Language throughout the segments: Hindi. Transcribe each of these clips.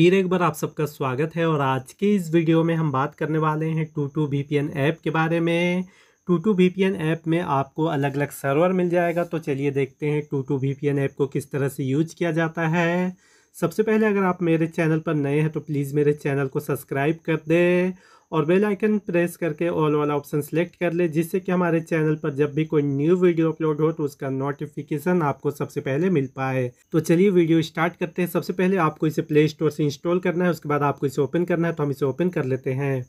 फिर एक बार आप सबका स्वागत है और आज के इस वीडियो में हम बात करने वाले हैं टू टू वी ऐप के बारे में टू टू वी ऐप में आपको अलग अलग सर्वर मिल जाएगा तो चलिए देखते हैं टू टू वी ऐप को किस तरह से यूज किया जाता है सबसे पहले अगर आप मेरे चैनल पर नए हैं तो प्लीज़ मेरे चैनल को सब्सक्राइब कर दें और बेल आइकन प्रेस करके ऑल वाला ऑप्शन सेलेक्ट कर ले जिससे कि हमारे चैनल पर जब भी कोई न्यू वीडियो अपलोड हो तो उसका नोटिफिकेशन आपको सबसे पहले मिल पाए तो चलिए वीडियो स्टार्ट करते हैं सबसे पहले आपको इसे प्ले स्टोर से इंस्टॉल करना है उसके बाद आपको इसे ओपन करना है तो हम इसे ओपन कर लेते हैं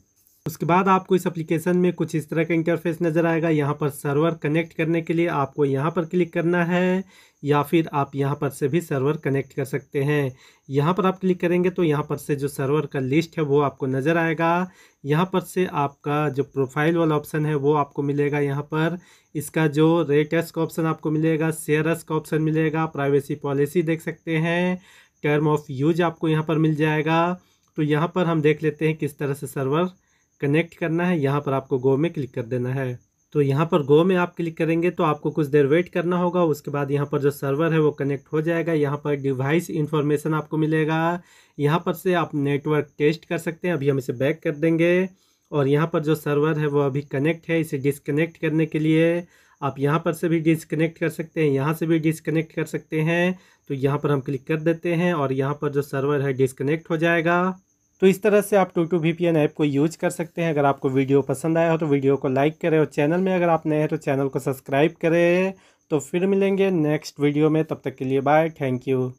उसके बाद आपको इस एप्लीकेशन में कुछ इस तरह का इंटरफेस नज़र आएगा यहाँ पर सर्वर कनेक्ट करने के लिए आपको यहाँ पर क्लिक करना है या फिर आप यहाँ पर से भी सर्वर कनेक्ट कर सकते हैं यहाँ पर आप क्लिक करेंगे तो यहाँ पर से जो सर्वर का लिस्ट है वो आपको नज़र आएगा यहाँ पर से आपका जो प्रोफाइल वाला ऑप्शन है वो आपको मिलेगा यहाँ पर इसका जो एस का ऑप्शन आपको मिलेगा एस का ऑप्शन मिलेगा प्राइवेसी पॉलिसी देख सकते हैं टर्म ऑफ यूज आपको यहाँ पर मिल जाएगा तो यहाँ पर हम देख लेते हैं किस तरह से सर्वर कनेक्ट करना है यहाँ पर आपको गो में क्लिक कर देना है तो यहाँ पर गो में आप क्लिक करेंगे तो आपको कुछ देर वेट करना होगा उसके बाद यहाँ पर जो सर्वर है वो कनेक्ट हो जाएगा यहाँ पर डिवाइस इन्फॉर्मेशन आपको मिलेगा यहाँ पर से आप नेटवर्क टेस्ट कर सकते हैं अभी हम इसे बैक कर देंगे और यहाँ पर जो सर्वर है वो अभी कनेक्ट है इसे डिसकनेक्ट करने के लिए आप यहाँ पर से भी डिसकनेक्ट कर सकते हैं यहाँ से भी डिसकनेक्ट कर सकते हैं तो यहाँ पर हम क्लिक कर देते हैं और यहाँ पर जो सर्वर है डिसकनेक्ट हो जाएगा तो इस तरह से आप टू टू पी ऐप को यूज कर सकते हैं अगर आपको वीडियो पसंद आया हो तो वीडियो को लाइक करें और चैनल में अगर आप नए हैं तो चैनल को सब्सक्राइब करें तो फिर मिलेंगे नेक्स्ट वीडियो में तब तक के लिए बाय थैंक यू